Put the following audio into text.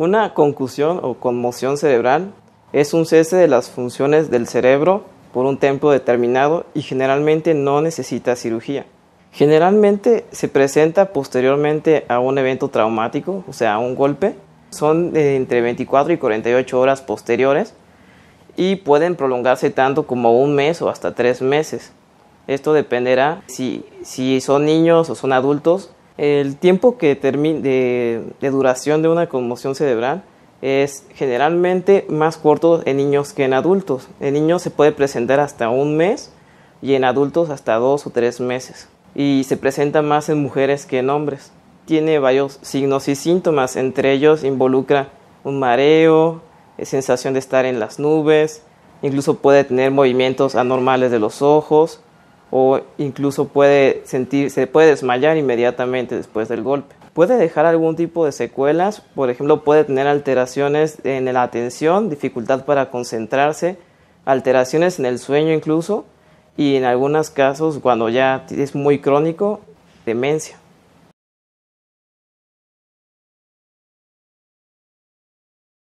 Una concusión o conmoción cerebral es un cese de las funciones del cerebro por un tiempo determinado y generalmente no necesita cirugía. Generalmente se presenta posteriormente a un evento traumático, o sea, a un golpe. Son eh, entre 24 y 48 horas posteriores y pueden prolongarse tanto como un mes o hasta tres meses. Esto dependerá si son niños o son adultos el tiempo que de, de, duración de una conmoción cerebral es generalmente más corto en niños que en adultos. En niños se puede presentar hasta un mes y en adultos hasta dos o tres meses. Y se presenta más en mujeres que en hombres. Tiene varios signos y síntomas, entre ellos involucra un mareo, eh, sensación de estar en las nubes, incluso puede tener movimientos anormales de los ojos, o incluso puede sentir, se puede desmayar inmediatamente después del golpe. Puede dejar algún tipo de secuelas, por ejemplo, puede tener alteraciones en la atención, dificultad para concentrarse, alteraciones en el sueño incluso, y en algunos casos, cuando ya es muy crónico, demencia.